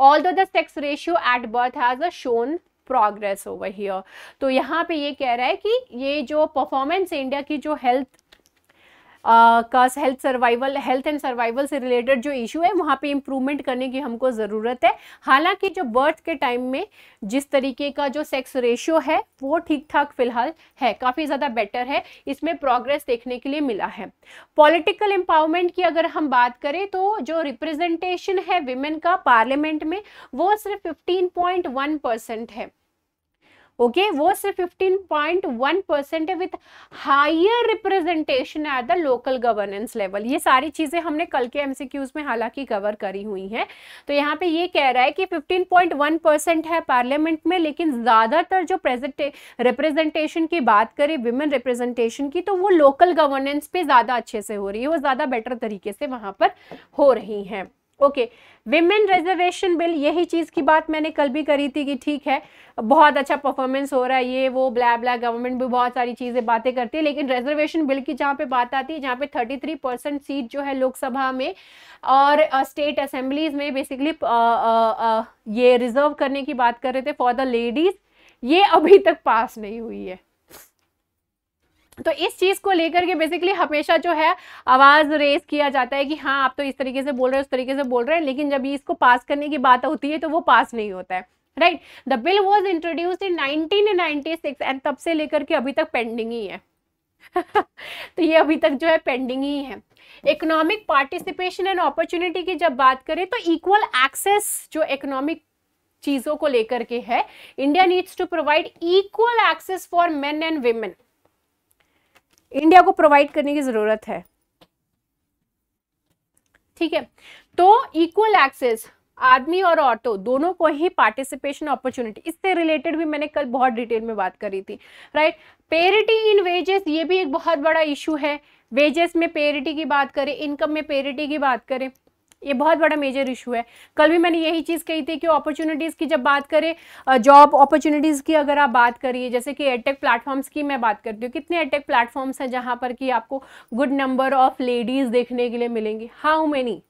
all the sex ratio at birth has a shown progress over here तो यहाँ पे ये कह रहा है कि ये जो परफॉर्मेंस इंडिया की जो हेल्थ का health survival health and survival से रिलेटेड जो इशू है वहाँ पे इम्प्रूवमेंट करने की हमको ज़रूरत है हालांकि जो बर्थ के टाइम में जिस तरीके का जो सेक्स रेशियो है वो ठीक ठाक फिलहाल है काफ़ी ज़्यादा बेटर है इसमें प्रोग्रेस देखने के लिए मिला है पॉलिटिकल एम्पावरमेंट की अगर हम बात करें तो जो रिप्रेजेंटेशन है विमेन का पार्लियामेंट में वो सिर्फ फिफ्टीन परसेंट है ओके okay? वो सिर्फ 15.1 परसेंट है with higher representation at the local governance level ये सारी चीज़ें हमने कल के एमसीक्यूज में हालांकि कवर करी हुई हैं तो यहाँ पे ये कह रहा है कि 15.1 परसेंट है पार्लियामेंट में लेकिन ज़्यादातर जो प्रेजेंट रिप्रेजेंटेशन की बात करें विमेन रिप्रेजेंटेशन की तो वो लोकल गवर्नेंस पे ज़्यादा अच्छे से हो रही है वो ज़्यादा बेटर तरीके से वहाँ पर हो रही हैं ओके विमेन रिजर्वेशन बिल यही चीज़ की बात मैंने कल भी करी थी कि ठीक है बहुत अच्छा परफॉर्मेंस हो रहा है ये वो ब्लैक ब्लैक गवर्नमेंट भी बहुत सारी चीज़ें बातें करती है लेकिन रिजर्वेशन बिल की जहाँ पे बात आती है जहाँ पे 33 परसेंट सीट जो है लोकसभा में और स्टेट असेंबलीज में बेसिकली ये रिजर्व करने की बात कर रहे थे फॉर द लेडीज़ ये अभी तक पास नहीं हुई है तो इस चीज़ को लेकर के बेसिकली हमेशा जो है आवाज़ रेज किया जाता है कि हाँ आप तो इस तरीके से बोल रहे हैं उस तरीके से बोल रहे हैं लेकिन जब इसको पास करने की बात होती है तो वो पास नहीं होता है right the bill was introduce in six and तब से लेकर के अभी तक पेंडिंग ही है तो ये अभी तक जो है पेंडिंग ही है इकोनॉमिक पार्टिसिपेशन एंड अपॉर्चुनिटी की जब बात करें तो इक्वल एक्सेस जो इकोनॉमिक चीज़ों को लेकर के है India needs to provide equal access for men and women India को प्रोवाइड करने की ज़रूरत है ठीक है तो इक्वल एक्सेस आदमी और औरतों दोनों को ही पार्टिसिपेशन अपॉर्चुनिटी इससे रिलेटेड भी मैंने कल बहुत डिटेल में बात करी थी राइट पेरिटी इन वेजेस ये भी एक बहुत बड़ा इशू है वेजेस में पेरिटी की बात करें इनकम में पेरिटी की बात करें ये बहुत बड़ा मेजर इशू है कल भी मैंने यही चीज़ कही थी कि अपॉर्चुनिटीज़ की जब बात करें जॉब अपॉर्चुनिटीज़ की अगर आप बात करिए जैसे कि एयरटेक प्लेटफॉर्म्स की मैं बात करती हूँ कितने एयरटेक प्लेटफॉर्म्स हैं जहाँ पर कि आपको गुड नंबर ऑफ लेडीज़ देखने के लिए मिलेंगी how many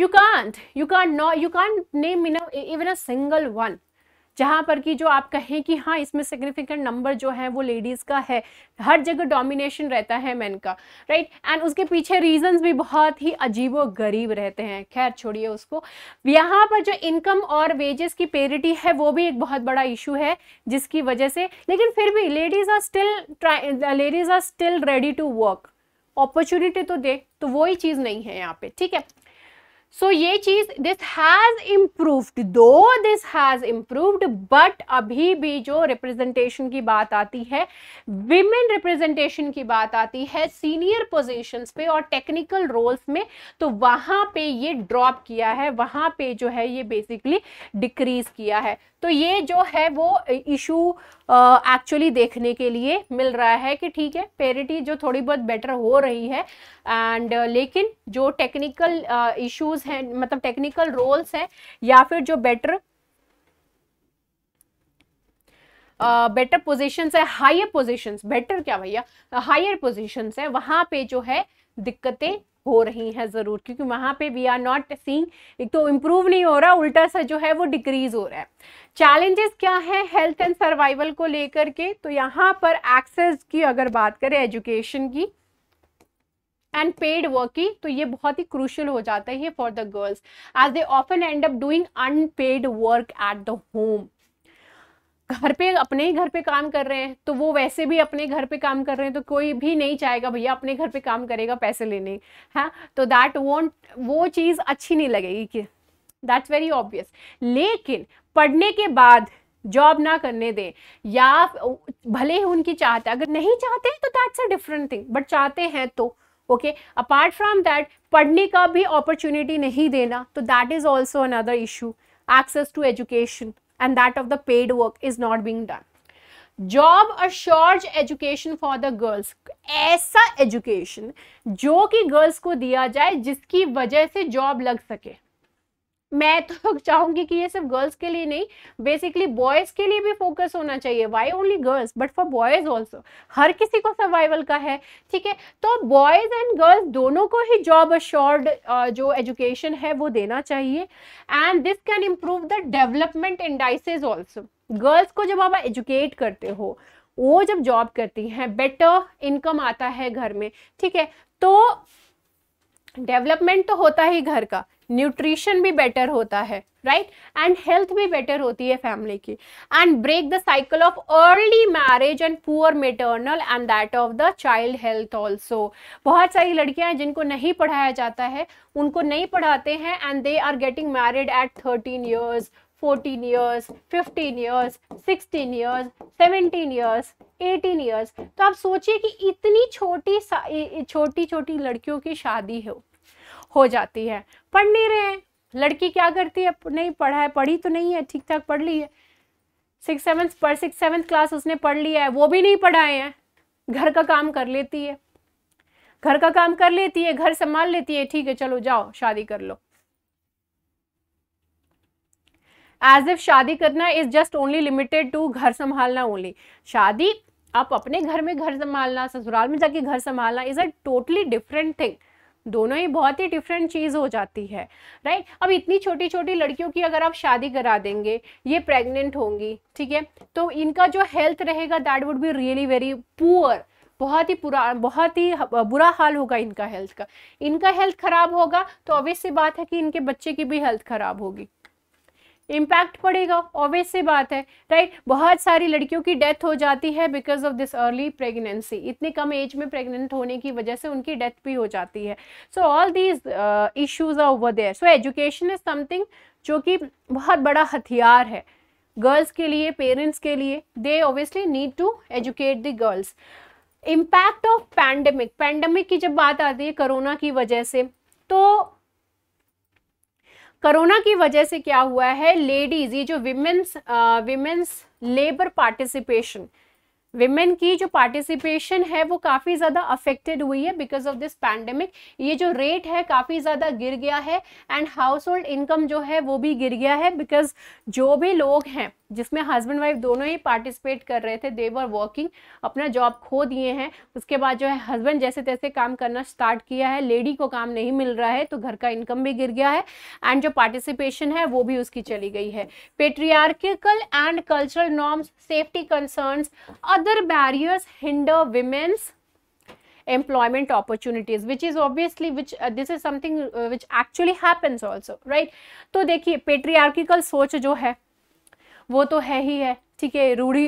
you can't you can't no you can't name even a single one जहाँ पर कि जो आप कहें कि हाँ इसमें सिग्निफिकेंट नंबर जो है वो लेडीज़ का है हर जगह डोमिनेशन रहता है मैन का राइट एंड उसके पीछे रीजंस भी बहुत ही अजीब और गरीब रहते हैं खैर छोड़िए उसको यहाँ पर जो इनकम और वेजेस की पेरिटी है वो भी एक बहुत बड़ा इशू है जिसकी वजह से लेकिन फिर भी ladies are still ladies are still ready to work opportunity तो दे तो वही चीज़ नहीं है यहाँ पे ठीक है सो ये चीज this has improved though this has improved but अभी भी जो रिप्रेजेंटेशन की बात आती है विमेन रिप्रेजेंटेशन की बात आती है सीनियर पोजीशंस पे और टेक्निकल रोल्स में तो वहाँ पे ये ड्रॉप किया है वहाँ पे जो है ये बेसिकली डिक्रीज किया है तो ये जो है वो इशू एक्चुअली देखने के लिए मिल रहा है कि ठीक है पेरिटी जो थोड़ी बहुत बेटर हो रही है एंड uh, लेकिन जो टेक्निकल इशूज रोल्स हैं मतलब टेक्निकल रोल्स हैं या फिर जो बेटर बेटर पोजीशंस है हायर पोजीशंस बेटर क्या भैया हायर पोजीशंस है वहां पे जो है दिक्कतें हो रही हैं ज़रूर क्योंकि वहां पे वी आर नॉट सीइंग एक तो इम्प्रूव नहीं हो रहा उल्टा सा जो है वो डिक्रीज हो रहा है चैलेंजेस क्या है हेल्थ एंड सर्वाइवल को लेकर के तो यहाँ पर एक्सेस की अगर बात करें एजुकेशन की एंड पेड वर्किंग तो ये बहुत ही क्रूशल हो जाता है for the girls as they often end up doing unpaid work at the home घर पे अपने ही घर पे काम कर रहे हैं तो वो वैसे भी अपने घर पे काम कर रहे हैं तो कोई भी नहीं चाहेगा भैया अपने घर पे काम करेगा पैसे लेने हाँ तो दैट वॉन्ट वो चीज़ अच्छी नहीं लगेगी कि दैट्स वेरी ऑब्वियस लेकिन पढ़ने के बाद जॉब ना करने दें या भले ही उनकी चाहते अगर नहीं चाहते तो that's a different thing but चाहते हैं तो ओके अपार्ट फ्रॉम दैट पढ़ने का भी अपॉर्चुनिटी नहीं देना तो that is also another issue access to education and that of the paid work is not being done job assured education for the girls ऐसा एजुकेशन जो कि गर्ल्स को दिया जाए जिसकी वजह से जॉब लग सके मैं तो चाहूंगी कि ये सिर्फ गर्ल्स के लिए नहीं बेसिकली बॉयज के लिए भी फोकस होना चाहिए why only girls but for boys also हर किसी को सर्वाइवल का है ठीक है तो बॉयज एंड गर्ल्स दोनों को ही जॉब अश्योर्ड जो एजुकेशन है वो देना चाहिए and this can improve the development indices also girls को जब आप एजुकेट करते हो वो जब जॉब करती हैं बेटर इनकम आता है घर में ठीक है तो डेवलपमेंट तो होता ही घर का न्यूट्रिशन भी बेटर होता है राइट एंड हेल्थ भी बेटर होती है फैमिली की and break the cycle of early marriage and poor maternal and that of the child health also बहुत सारी लड़कियां हैं जिनको नहीं पढ़ाया जाता है उनको नहीं पढ़ाते हैं and they are getting married at thirteen years 14 years 15 years 16 years 17 years 18 years तो आप सोचिए कि इतनी छोटी छोटी छोटी लड़कियों की शादी हो हो जाती है पढ़ नहीं रहे हैं लड़की क्या करती है नहीं पढ़ा है पढ़ी तो नहीं है ठीक ठाक पढ़ ली है सिक्स सेवन्थ पर सिक्स सेवन्थ क्लास उसने पढ़ लिया है वो भी नहीं पढ़ाए हैं घर का काम कर लेती है घर का काम कर लेती है घर संभाल लेती है ठीक है चलो जाओ शादी कर लो एज इफ शादी करना is just only limited to घर संभालना ओनली शादी आप अपने घर में घर संभालना ससुराल में जाके घर संभालना is a totally different thing दोनों ही बहुत ही डिफरेंट चीज़ हो जाती है राइट अब इतनी छोटी छोटी लड़कियों की अगर आप शादी करा देंगे ये प्रेग्नेंट होंगी ठीक है तो इनका जो हेल्थ रहेगा that would be really very poor बहुत ही पुरा बहुत ही बुरा हाल होगा इनका हेल्थ का इनका हेल्थ खराब होगा तो ऑब्वियस सी बात है कि इनके बच्चे की भी हेल्थ खराब होगी इम्पैक्ट पड़ेगा ऑब्वियस सी बात है राइट बहुत सारी लड़कियों की डेथ हो जाती है because of this early pregnancy इतनी कम एज में प्रेगनेंट होने की वजह से उनकी डेथ भी हो जाती है so all these issues are over there so education is something जो कि बहुत बड़ा हथियार है गर्ल्स के लिए पेरेंट्स के लिए they obviously need to educate the girls impact of pandemic pandemic की जब बात आती है कोरोना की वजह से तो कोरोना की वजह से क्या हुआ है लेडीज ये जो women's women's labour participation women की जो पार्टिसिपेशन है वो काफ़ी ज़्यादा अफेक्टेड हुई है बिकॉज ऑफ दिस पैंडमिक ये जो रेट है काफ़ी ज़्यादा गिर गया है एंड हाउस होल्ड इनकम जो है वो भी गिर गया है बिकॉज जो भी लोग हैं जिसमें हस्बैंड वाइफ दोनों ही पार्टिसिपेट कर रहे थे देवर वर्किंग अपना जॉब खो दिए हैं उसके बाद जो है हस्बैंड जैसे तैसे काम करना स्टार्ट किया है लेडी को काम नहीं मिल रहा है तो घर का इनकम भी गिर गया है एंड जो पार्टिसिपेशन है वो भी उसकी चली गई है patriarchal and cultural norms safety concerns other barriers hinder women's employment opportunities which is obviously which uh, this is something uh, which actually happens also right तो देखिए patriarchal सोच जो है वो तो है ही है ठीक है रूढ़ी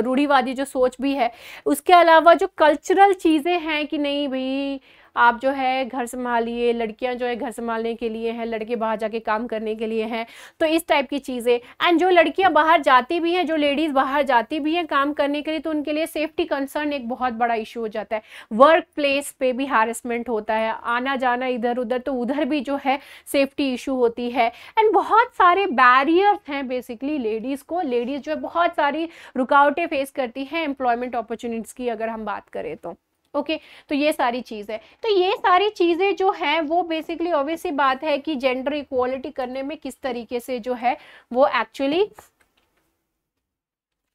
रूढ़ीवादी जो सोच भी है उसके अलावा जो कल्चरल चीज़ें हैं कि नहीं भाई आप जो है घर संभालिए लड़कियाँ जो है घर संभालने के लिए हैं लड़के बाहर जाके काम करने के लिए हैं तो इस टाइप की चीज़ें एंड जो लड़कियाँ बाहर जाती भी हैं जो लेडीज़ बाहर जाती भी हैं काम करने के लिए तो उनके लिए सेफ्टी कंसर्न एक बहुत बड़ा इशू हो जाता है वर्क प्लेस पर भी हारसमेंट होता है आना जाना इधर उधर तो उधर भी जो है सेफ्टी इशू होती है एंड बहुत सारे बैरियर्स हैं बेसिकली लेडीज़ को लेडीज़ जो है बहुत सारी रुकावटें फेस करती हैं एम्प्लॉयमेंट अपॉर्चुनिटीज़ की अगर हम बात करें तो ओके तो ये सारी चीज़ है तो ये सारी चीज़ें जो हैं वो बेसिकली ऑब्वियस बात है कि जेंडर इक्वालिटी करने में किस तरीके से जो है वो एक्चुअली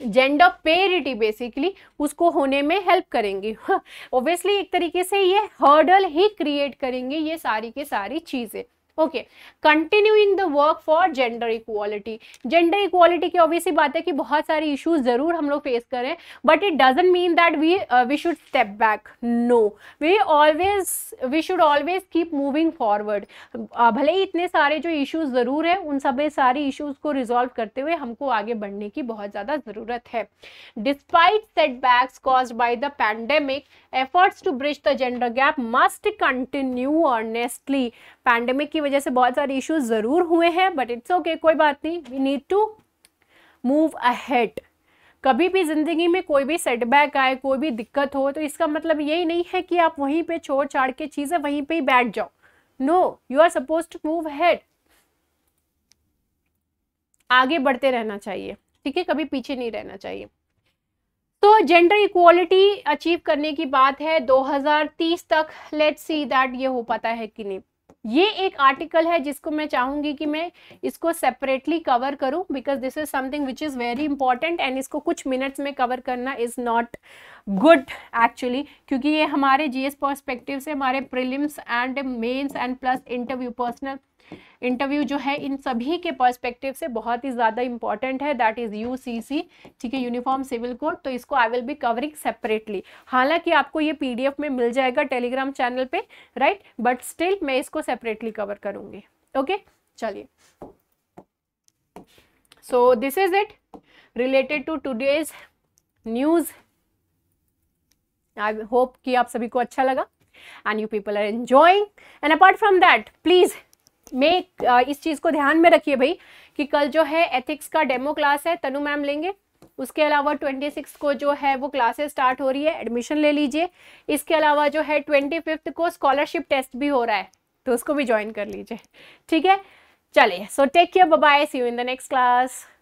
जेंडर पेरिटी बेसिकली उसको होने में हेल्प करेंगी ऑब्वियसली एक तरीके से ये हर्डल ही क्रिएट करेंगे ये सारी के सारी चीज़ें okay continuing the work for gender equality gender equality की ऑब्वियसली बात है कि बहुत सारे इशूज जरूर हम लोग फेस करें but it doesn't mean that we we should step back no we always we should always keep moving forward भले ही इतने सारे जो इशूज ज़रूर हैं उन सब सारे इशूज को रिजॉल्व करते हुए हमको आगे बढ़ने की बहुत ज़्यादा ज़रूरत है despite setbacks cause by the pandemic efforts to bridge the gender gap must continue honestly pandemic की वजह से बहुत सारे इश्यूज ज़रूर हुए हैं बट इट्स ओके कोई बात नहीं we need to move ahead कभी भी ज़िंदगी में कोई भी सेटबैक आए कोई भी दिक्कत हो तो इसका मतलब यही नहीं है कि आप वहीं पे छोड़ छाड़ के चीज़ें वहीं पे ही बैठ जाओ no you are suppose to move head आगे बढ़ते रहना चाहिए ठीक है कभी पीछे नहीं रहना चाहिए तो जेंडर इक्वालिटी अचीव करने की बात है 2030 तक लेट्स सी दैट ये हो पाता है कि नहीं ये एक आर्टिकल है जिसको मैं चाहूँगी कि मैं इसको सेपरेटली कवर करूँ because this is something which is very important and इसको कुछ मिनट्स में कवर करना इज़ नॉट गुड एक्चुअली क्योंकि ये हमारे जीएस पर्सपेक्टिव से हमारे prelims and mains and plus interview personal interview जो है इन सभी के पर्सपेक्टिव से बहुत ही ज़्यादा इंपॉर्टेंट है दैट इज़ यू ठीक है यूनिफॉर्म सिविल कोड तो इसको I will be covering separately हालांकि आपको ये पी में मिल जाएगा टेलीग्राम चैनल पे राइट बट स्टिल मैं इसको सेपरेटली कवर करूँगी ओके चलिए so this is it related to today's news I hope कि आप सभी को अच्छा लगा and you people are enjoying and apart from that please में इस चीज़ को ध्यान में रखिए भाई कि कल जो है एथिक्स का डेमो क्लास है तनु मैम लेंगे उसके अलावा 26 को जो है वो क्लासेस स्टार्ट हो रही है एडमिशन ले लीजिए इसके अलावा जो है 25 को स्कॉलरशिप टेस्ट भी हो रहा है तो उसको भी ज्वाइन कर लीजिए ठीक है चलिए so take care bye see you in the next class